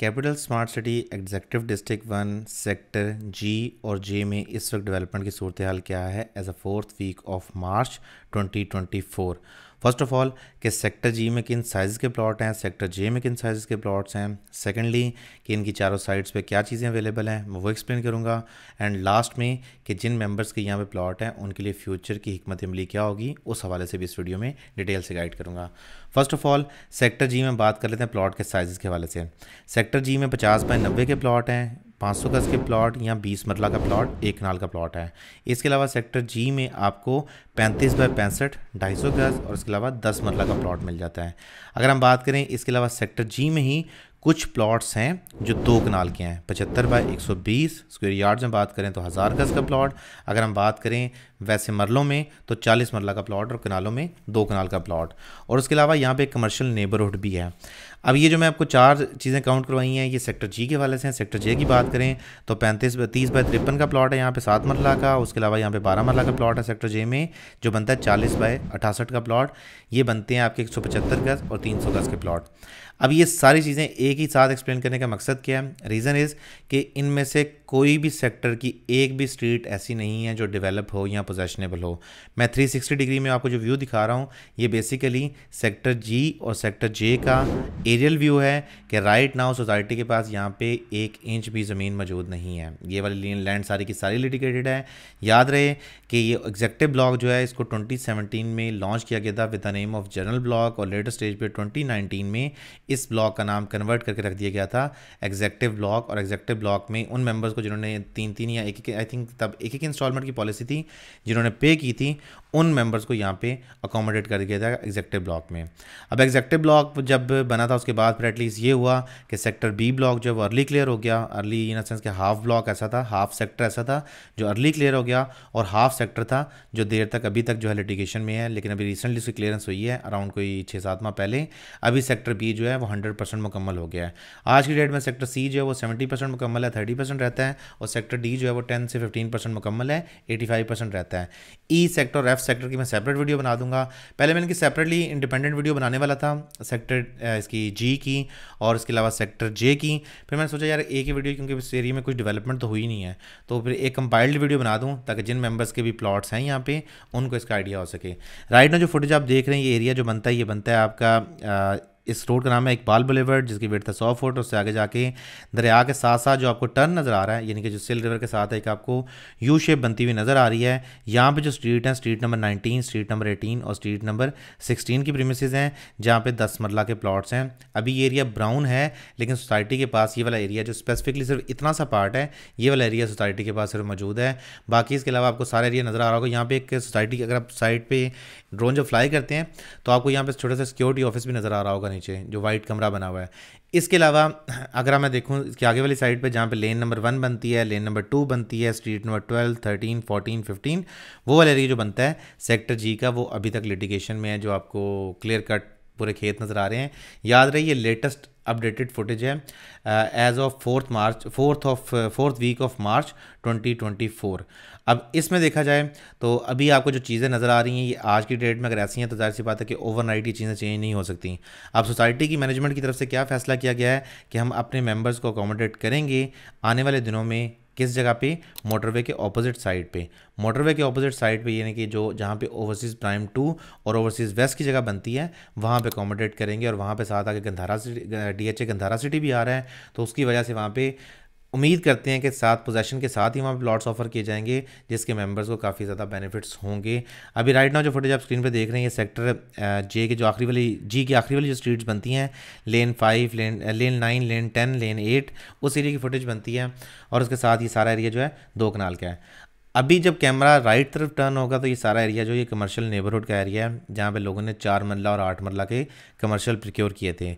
capital smart city executive district one sector G और J में इस वक्त डेवलपमेंट की सूरत हाल क्या है as a fourth week of March 2024 first of all कि सेक्टर जी में किन साइज़ के प्लॉट हैं सेक्टर जे में किन साइज़ के प्लॉट्स हैं सेकेंडली कि इनकी चारों साइड्स पे क्या चीज़ें अवेलेबल हैं वो एक्सप्लेन करूँगा एंड लास्ट में कि जिन मेंबर्स के यहाँ पे प्लॉट हैं उनके लिए फ्यूचर की हमत अमली क्या होगी उस हवाले से भी इस वीडियो में डिटेल से गाइड करूँगा first of all sector G में बात कर लेते हैं प्लॉट के साइज़ के हवाले से सेक्टर जी में पचास बाई नब्बे के प्लॉट हैं पाँच सौ गज़ के प्लॉट या बीस मरला का प्लॉट एक कनाल का प्लॉट है इसके अलावा सेक्टर जी में आपको पैंतीस बाई पैंसठ ढाई सौ गज़ और इसके अलावा दस मरला का प्लॉट मिल जाता है अगर हम बात करें इसके अलावा सेक्टर जी में ही कुछ प्लॉट्स हैं जो दो कनाल के हैं पचहत्तर बाई एक सौ बीस स्क्वेयर यार्ड्स में बात करें तो हज़ार गज़ का प्लॉट अगर हम बात करें वैसे मरलों में तो चालीस मरला का प्लॉट और कनालों में दो कनाल का प्लॉट और उसके अलावा यहाँ पे कमर्शियल नेबरहुड भी है अब ये जो मैं आपको चार चीज़ें काउंट करवाई हैं ये सेक्टर जी के हवाले से हैं सेक्टर जे की बात करें तो पैंतीस तीस बाय तिरपन का प्लॉट है यहाँ पे सात मरला का उसके अलावा यहाँ पे बारह मरला का प्लॉट है सेक्टर जे में जो बनता है चालीस बाय अठासठ का प्लॉट ये बनते हैं आपके एक सौ पचहत्तर गज और तीन सौ गज के प्लॉट अब ये सारी चीज़ें एक ही साथ एक्सप्लेन करने का मकसद क्या है रीज़न इज़ कि इनमें से कोई भी सेक्टर की एक भी स्ट्रीट ऐसी नहीं है जो डेवलप हो या पोजेशनेबल हो मैं 360 डिग्री में आपको जो व्यू दिखा रहा हूँ ये बेसिकली सेक्टर जी और सेक्टर जे का एरियल व्यू है कि राइट नाउ सोसाइटी के पास यहाँ पे एक इंच भी ज़मीन मौजूद नहीं है ये वाली लैंड सारी की सारी लिटिकेटेड है याद रहे कि ये एग्जेक्टिव ब्लॉक जो है इसको ट्वेंटी में लॉन्च किया गया था with the name of general block और लेटेस्ट स्टेज पर ट्वेंटी में इस ब्लॉक का नाम कन्वर्ट करके रख दिया गया था एग्जेक्टिव ब्लॉक और एग्जेक्टिव ब्लॉक में उन मेंबर्स को जिन्होंने तीन तीन या एक एक आई थिंक तब एक एक इंस्टॉलमेंट की पॉलिसी थी जिन्होंने पे की थी उन मेंबर्स को यहाँ पे अकोमोडेट कर दिया था एग्जेक्टिव ब्लॉक में अब एग्जेक्टिव ब्लॉक जब बना था उसके बाद फिर एटलीस्ट ये हुआ कि सेक्टर बी ब्लॉक जब अर्ली क्लियर हो गया अर्ली इन सेंस के हाफ ब्लॉक ऐसा था हाफ सेक्टर ऐसा था जो अर्ली क्लियर हो गया और हाफ सेक्टर था जो देर तक अभी तक जो है लिटिगेशन में है लेकिन अभी रिसेंटली उसकी क्लियरेंस हुई है अराउंड कोई छः सात माह पहले अभी सेक्टर बी जो है वो हंड्रेड परसेंट मुकम्मल हो गया है आज की डेट में सेक्टर सी जो है वो सेवेंटी परसेंट मुकम्मल है थर्टी परसेंट रहता है और सेक्टर डी जो है वो टेन से फिफ्टीन परसेंट मुकम्मल है एटी परसेंट रहता है ई e सेक्टर और एफ सेक्टर की मैं सेपरेट वीडियो बना दूंगा पहले मैं इनकी सेपरेटली इंडिपेंडेंट वीडियो बनाने वाला था सेक्टर इसकी जी की और इसके अलावा सेक्टर जे की फिर मैंने सोचा यार ए की वीडियो क्योंकि इस एरिया में कुछ डेवलपमेंट तो हुई नहीं है तो फिर एक कंपाइल्ड वीडियो बना दूँ ताकि जिन मेम्बर्स के भी प्लॉट्स हैं यहाँ पर उनको इसका आइडिया हो सके राइट ना जो फुटेज आप देख रहे हैं ये एरिया जो बनता है ये बनता है आपका इस रोड का नाम है इकबाल बुलेवर्ड जिसकी वेट था सौ फुट उससे आगे जाके दरिया के साथ साथ जो आपको टर्न नज़र आ रहा है यानी कि जो सिल रिवर के साथ एक आपको यू शेप बनती हुई नज़र आ रही है यहाँ पर जो स्ट्रीट है street number nineteen street number eighteen और स्ट्रीट नंबर सिक्सटीन की प्रीमिस हैं जहाँ पर दस मरला के प्लाट्स हैं अभी ये एरिया ब्राउन है लेकिन सोसाइटी के पास ये वाला एरिया जो स्पेसिफिकली सिर्फ इतना सा पार्ट है ये वाला एरिया सोसाइटी के पास सिर्फ मौजूद है बाकी इसके अलावा आपको सारा एरिया नज़र आ रहा होगा यहाँ पे एक सोसाइटी की अगर आप साइड पर ड्रोन जब फ्लाई करते हैं तो आपको यहाँ पे छोटा सा सिक्योरिटी ऑफिस भी नज़र आ रहा होगा नीचे जो वाइट कमरा बना हुआ है इसके अलावा अगर मैं देखूँ इसके आगे वाली साइड पर जहाँ पे लेन नंबर वन बनती है लेन नंबर टू बनती है street number twelve thirteen fourteen fifteen वो वाला एरिया जो बनता है सेक्टर जी का वो अभी तक लिटिगेशन में है जो आपको क्लियर कट पूरे खेत नज़र आ रहे हैं याद रही ये लेटेस्ट अपडेटेड फुटेज है as of fourth March fourth of fourth week of March 2024 अब इसमें देखा जाए तो अभी आपको जो चीज़ें नज़र आ रही हैं ये आज की डेट में अगर ऐसी हैं तो जाहिर सी बात है कि ओवरनाइट ये चीज़ें चेंज नहीं हो सकती अब सोसाइटी की मैनेजमेंट की तरफ से क्या फैसला किया गया है कि हम अपने मेम्बर्स को अकोमोडेट करेंगे आने वाले दिनों में किस जगह पे मोटरवे के ऑपोजिट साइड पे मोटरवे के ऑपोजिट साइड पे यानी कि जो जहाँ पे ओवरसीज़ प्राइम टू और ओवरसीज़ वेस्ट की जगह बनती है वहाँ पे अकोमोडेट करेंगे और वहाँ पे साथ आगे Gandhara city D H A Gandhara city भी आ रहा है तो उसकी वजह से वहाँ पे उम्मीद करते हैं कि साथ पोजेशन के साथ ही वहाँ पर प्लॉट्स ऑफर किए जाएंगे जिसके मेंबर्स को काफ़ी ज़्यादा बेनिफिट्स होंगे अभी राइट नाउ जो फुटेज आप स्क्रीन पे देख रहे हैं ये सेक्टर जे के जो आखिरी वाली जी की आखिरी वाली जो स्ट्रीट्स बनती हैं lane five lane lane nine lane ten lane eight उस एरिया की फुटेज बनती है और उसके साथ ये सारा एरिया जो है दो कनाल का है अभी जब कैमरा राइट तरफ टर्न होगा तो ये सारा एरिया जो ये कमर्शियल नेबरहुड का एरिया है जहाँ पे लोगों ने चार मरला और आठ मरला के कमर्शियल प्रिक्योर किए थे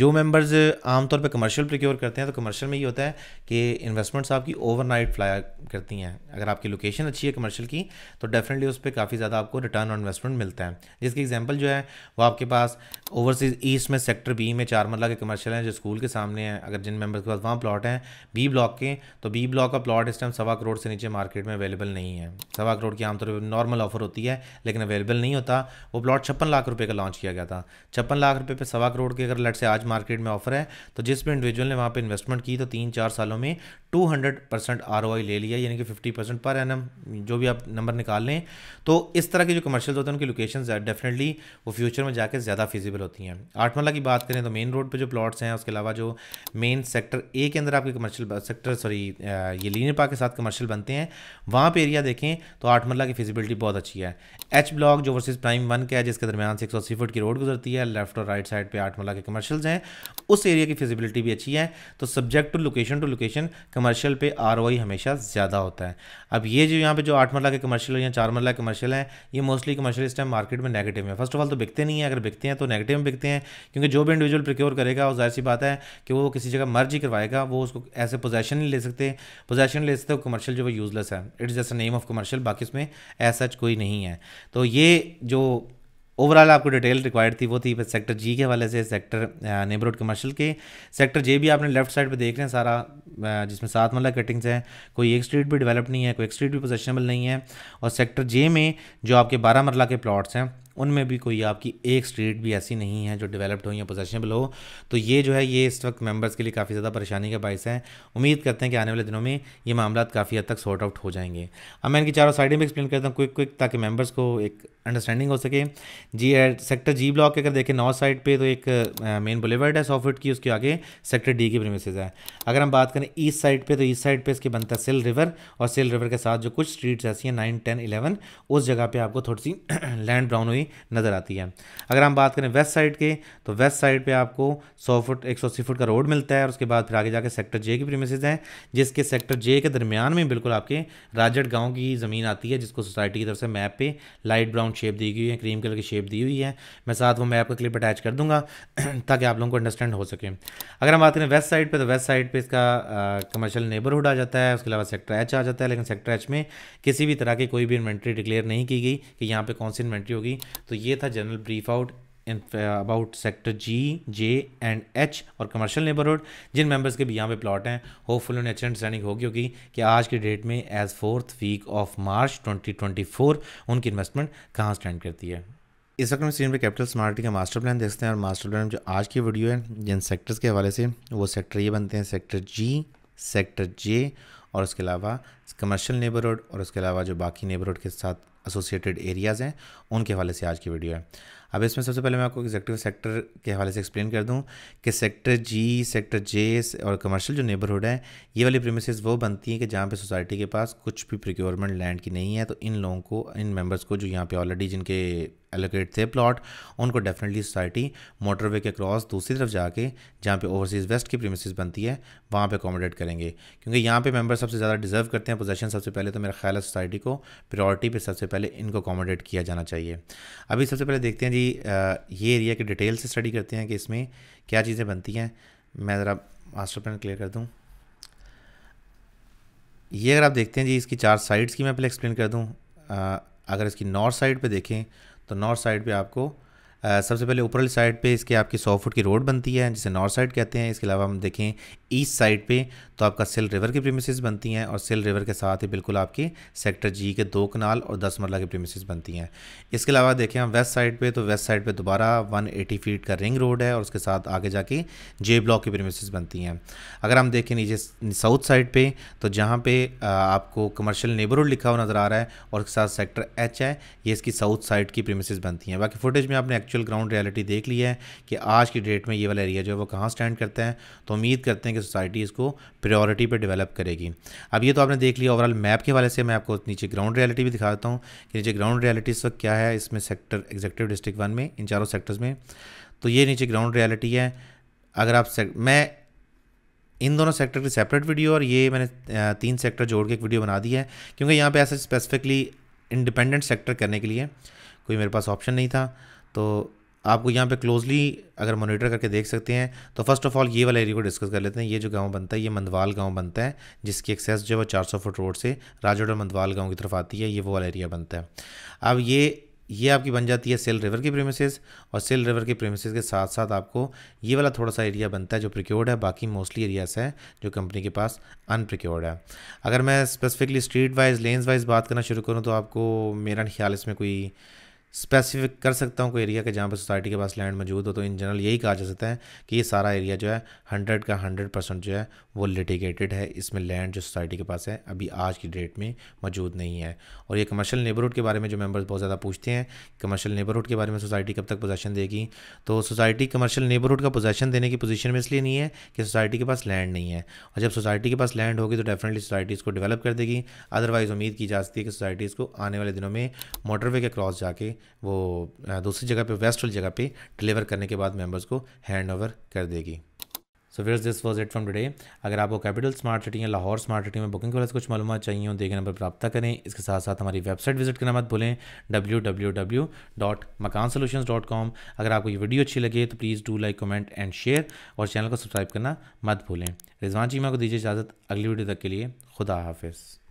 जो मेंबर्स आमतौर पे कमर्शियल प्रिक्योर करते हैं तो कमर्शियल में ये होता है कि इन्वेस्टमेंट्स आपकी ओवरनाइट फ्लाई करती हैं अगर आपकी लोकेशन अच्छी है कमर्शियल की तो डेफिनेटली उस पर काफ़ी ज़्यादा आपको रिटर्न ऑन इन्वेस्टमेंट मिलता है जिसकी एग्जाम्पल जो है वो आपके पास ओवरसीज़ ईस्ट में सेक्टर बी में चार मरला के कमर्शियल हैं जो स्कूल के सामने हैं अगर जिन मेम्बर्स के पास वहाँ प्लॉट हैं बी ब्लॉक के तो बी ब्लॉक का प्लॉट इस टाइम सवा करोड़ से नीचे मार्केट में अवेलेबल नहीं है सवा करोड़ की आमतौर पर नॉर्मल ऑफर होती है लेकिन अवेलेबल नहीं होता वो प्लॉट छप्पन लाख रुपये का लॉन्च किया गया था छप्पन लाख रुपये पर सवा करोड़ की अगर लट से आज मार्केट में ऑफर है तो जिस भी इंडिविजुअल ने वहाँ पर इन्वेस्टमेंट की तो तीन चार सालों में 200 परसेंट आर ले लिया यानी कि 50 परसेंट पर एन जो भी आप नंबर निकाल लें तो इस तरह के जो कमर्शियल होते हैं उनकी लोकेशन डेफिनेटली वो फ्यूचर में जाकर ज़्यादा फिजिबल होती हैं आठमला की बात करें तो मेन रोड पर जो प्लॉट्स हैं उसके अलावा जो मेन सेक्टर ए के अंदर आपके कमर्शियल सेक्टर सॉरी ये लीनियर पार्क के साथ कमर्शियल बनते हैं वहाँ पर एरिया देखें तो आठमला की फिजिबिलिटी बहुत अच्छी है एच ब्लॉक जो वर्सेज प्राइम वन का है जिसके दरमियान से एक फुट की रोड गुजरती है लेफ्ट और राइट साइड पर आठमला के कमर्शल ऑप्शंस हैं उस एरिया की फिजिबिलिटी भी अच्छी है तो subject to location to location commercial पे आर हमेशा ज़्यादा होता है अब ये जो यहाँ पे जो आठ मरला के कमर्शियल या चार मरला कमर्शियल हैं ये मोस्टली कमर्शियल इस टाइम मार्केट में नेगेटिव है फर्स्ट ऑफ ऑल तो बिकते नहीं है अगर बिकते हैं तो नेगेटिव में बिकते हैं क्योंकि जो भी इंडिविजुअल प्रिक्योर करेगा और जाहिर सी बात है कि वो किसी जगह मर्ज ही करवाएगा वो उसको ऐसे पोजेशन नहीं ले सकते पोजेशन ले सकते कमर्शियल जो वो यूज़लेस है it's just name of commercial बाकी उसमें ऐसा कोई नहीं है तो ये जो ओवरऑल आपको डिटेल रिक्वायर्ड थी वो थी सेक्टर जी के हवाले से सेक्टर नेबरहुड कमर्शियल के सेक्टर जे भी आपने लेफ्ट साइड पे देख रहे हैं सारा जिसमें सात मल्ला कटिंग्स हैं कोई एक स्ट्रीट भी डेवलप नहीं है कोई एक स्ट्रीट भी पोजेशनेबल नहीं है और सेक्टर जे में जो आपके बारह मरला के प्लाट्स हैं उनमें भी कोई आपकी एक स्ट्रीट भी ऐसी नहीं है जो डेवलप्ड हो या पोजेशनेबल हो तो ये जो है ये इस वक्त मेंबर्स के लिए काफ़ी ज़्यादा परेशानी का बायस है उम्मीद करते हैं कि आने वाले दिनों में ये मामला काफ़ी हद तक सॉर्ट आउट हो जाएंगे अब मैं इनकी चारों साइडें भी एक्सप्लेन करता हूँ क्विक क्विक ताकि मेम्बर्स को एक अंडरस्टैंडिंग हो सके जी सेक्टर जी ब्लॉक अगर देखें नॉर्थ साइड पर तो एक मेन बुलेवर्ड है सौ की उसके आगे सेक्टर डी की प्रेमिसेज है अगर हम बात करें ईस्ट साइड पर तो ईस्ट साइड पर इसके बनता है सिल रिवर और सिल रिवर के साथ जो कुछ स्ट्रीट्स ऐसी हैं नाइन टेन इलेवन उस जगह पर आपको थोड़ी सी लैंड ब्राउन हुई हुई नज़र आती है अगर हम बात करें वेस्ट साइड के तो वेस्ट साइड पे आपको 100 फुट 180 फुट का रोड मिलता है और उसके बाद फिर आगे जाके सेक्टर जे की प्रीमिस हैं जिसके सेक्टर जे के दरमियान में बिल्कुल आपके राजट गाँव की ज़मीन आती है जिसको सोसाइटी की तरफ से मैप पर लाइट ब्राउन शेप दी गई है क्रीम कलर की शेप दी हुई है मैं साथ वो मैप का क्लिप अटैच कर दूंगा ताकि आप लोगों को अंडरस्टैंड हो सके अगर हम बात करें वेस्ट साइड पर तो वेस्ट साइड पर इसका कमर्शियल नेबरहुड आ जाता है उसके अलावा सेक्टर एच आ जाता है लेकिन सेक्टर एच में किसी भी तरह की कोई भी इन्वेंट्री डिक्लेयर नहीं की गई कि यहाँ पे कौन सी इन्वेंट्री होगी तो ये था general brief out in about sector G J and H और कमर्शियल नेबरहुड जिन मेंबर्स के भी यहाँ पे प्लॉट हैं होपफुल उन्हें अच्छी अंडरस्टैंडिंग होगी होगी कि आज के डेट में as fourth week of March 2024 उनकी इन्वेस्टमेंट कहाँ स्टैंड करती है इस वक्त हम स्क्रीन पे कैपिटल स्मार्टी का मास्टर प्लान देखते हैं और मास्टर प्लान जो आज की वीडियो है जिन सेक्टर्स के हवाले से वो सेक्टर ये बनते हैं सेक्टर जी सेक्टर जे और उसके अलावा कमर्शियल नेबरहुड और उसके अलावा जो बाकी नेबरहुड के साथ एसोसिएटेड एरियाज़ हैं उनके हवाले से आज की वीडियो है अब इसमें सबसे पहले मैं आपको एग्जेक्टिव सेक्टर के हवाले से एक्सप्लेन कर दूं कि सेक्टर जी सेक्टर जे और कमर्शियल जो नेबरहुड है ये वाली प्रेमिस वो बनती हैं कि जहाँ पे सोसाइटी के पास कुछ भी प्रिक्योरमेंट लैंड की नहीं है तो इन लोगों को इन मेंबर्स को जो यहाँ पे ऑलरेडी जिनके एलोकेट थे प्लॉट उनको डेफिनेटली सोसाइटी मोटरवे के क्रॉस दूसरी तरफ जाके जहाँ पे ओवरसीज़ वेस्ट की प्रीमिस बनती है वहाँ पे अकोमोडेट करेंगे क्योंकि यहाँ पे मेंबर सबसे ज़्यादा डिजर्व करते हैं पोजेशन सबसे पहले तो मेरा ख्याल है सोसाइटी को प्रायोरिटी पे सबसे पहले इनको अकोमोडेट किया जाना चाहिए अभी सबसे पहले देखते हैं जी बेसिकली uh, ये एरिया की डिटेल से स्टडी करते हैं कि इसमें क्या चीज़ें बनती हैं मैं ज़रा मास्टर प्लान क्लियर कर दूँ ये अगर आप देखते हैं जी इसकी चार साइड्स की मैं पहले एक्सप्लेन कर दूँ uh, अगर इसकी नॉर्थ साइड पे देखें तो नॉर्थ साइड पे आपको सबसे पहले ऊपरली साइड पे इसके आपकी सौ फुट की रोड बनती है जिसे नॉर्थ साइड कहते हैं इसके अलावा हम देखें ईस्ट साइड पे तो आपका सिल रिवर की प्रीमिसेस बनती हैं और सिल रिवर के साथ ही बिल्कुल आपके सेक्टर जी के दो कनाल और दस मरला की प्रीमिसेस बनती हैं इसके अलावा देखें हम वेस्ट साइड पर तो वेस्ट साइड पर दोबारा वन फीट का रिंग रोड है और उसके साथ आगे जाके जे ब्लॉक की प्रीमिसेस बनती हैं अगर हम देखें नीचे साउथ साइड पर तो जहाँ पर आपको कमर्शल नेबरहुड लिखा हुआ नज़र आ रहा है और उसके साथ सेक्टर एच है ये इसकी साउथ साइड की प्रीमिसेस बनती हैं बाकी फुटेज में आपने एक्चुअल एक्चुअल ग्राउंड रियलिटी देख ली है कि आज की डेट में ये वाला एरिया जो है वो कहाँ स्टैंड करता है तो उम्मीद करते हैं कि सोसाइटी इसको प्रायोरिटी पर डेवलप करेगी अब ये तो आपने देख लिया ओवरऑल मैप के हवाले से मैं आपको नीचे ग्राउंड रियलिटी भी दिखाता हूँ कि नीचे ग्राउंड रियलिटी इस वक्त क्या है इसमें सेक्टर एग्जेक्टिव डिस्ट्रिक्ट वन में इन चारों सेक्टर्स में तो ये नीचे ग्राउंड रियलिटी है अगर आप मैं इन दोनों सेक्टर की सेपरेट वीडियो और ये मैंने तीन सेक्टर जोड़ के एक वीडियो बना दी है क्योंकि यहाँ पे ऐसा स्पेसिफिकली इंडिपेंडेंट सेक्टर करने के लिए कोई मेरे पास ऑप्शन नहीं था तो आपको यहाँ पे क्लोजली अगर मॉनिटर करके देख सकते हैं तो फर्स्ट ऑफ ऑल ये वाला एरिया को डिस्कस कर लेते हैं ये जो गांव बनता है ये मंदवाल गांव बनता है जिसकी एक्सेस जो है वो 400 फुट रोड से राजौड़ और मंदवाल गांव की तरफ आती है ये वो वाला एरिया बनता है अब ये ये आपकी बन जाती है सेल रिवर की प्रेमिसज और सेल रिवर की प्रेमिसज के साथ साथ आपको ये वाला थोड़ा सा एरिया बनता है जो प्रिक्योर्ड है बाकी मोस्टली एरियाज है जो कंपनी के पास अनप्रिक्योर्ड है अगर मैं specifically street wise lanes wise बात करना शुरू करूँ तो आपको मेरा ख्याल इसमें कोई स्पेसिफिक कर सकता हूँ कोई एरिया के जहाँ पर सोसाइटी के पास लैंड मौजूद हो तो इन जनरल यही कहा जा सकता है कि ये सारा एरिया जो है हंड्रेड का हंड्रेड परसेंट जो है वो लिटिगेटेड है इसमें लैंड जो सोसाइटी के पास है अभी आज की डेट में मौजूद नहीं है और ये कमर्शियल नेबरहुड के बारे में जो मेम्बर्स बहुत ज़्यादा पूछते हैं कमर्शियल नेबरहुड के बारे में सोसाइटी कब तक पोजेशन देगी तो सोसाइटी कमर्शियल नेबरहुड का पोजेशन देने की पोजीशन में इसलिए नहीं है कि सोसाइटी के पास लैंड नहीं है और जब सोसाइटी के पास लैंड होगी तो डेफिनेटली सोसाइटी इसको डेवलप कर देगी अदरवाइज़ उम्मीद की जा सकती है कि सोसाइटी इसको आने वाले दिनों में मोटरवे के क्रॉस जाके वो दूसरी जगह पे वेस्ट वाली जगह पे डिलीवर करने के बाद मेंबर्स को हैंड ओवर कर देगी so where this was it from today अगर आपको कैपिटल स्मार्ट सिटी या लाहौर स्मार्ट सिटी में बुकिंग के वाले कुछ मालूम चाहिए हो देखे नंबर प्राप्त करें इसके साथ साथ हमारी वेबसाइट विजिट करना मत भूलें W W W dot Makaan dot com अगर आपको ये वीडियो अच्छी लगे तो please do like comment and share और चैनल को सब्सक्राइब करना मत भूलें रिजवान चीमा को दीजिए इजाज़त अगली वीडियो तक के लिए खुदा हाफिज़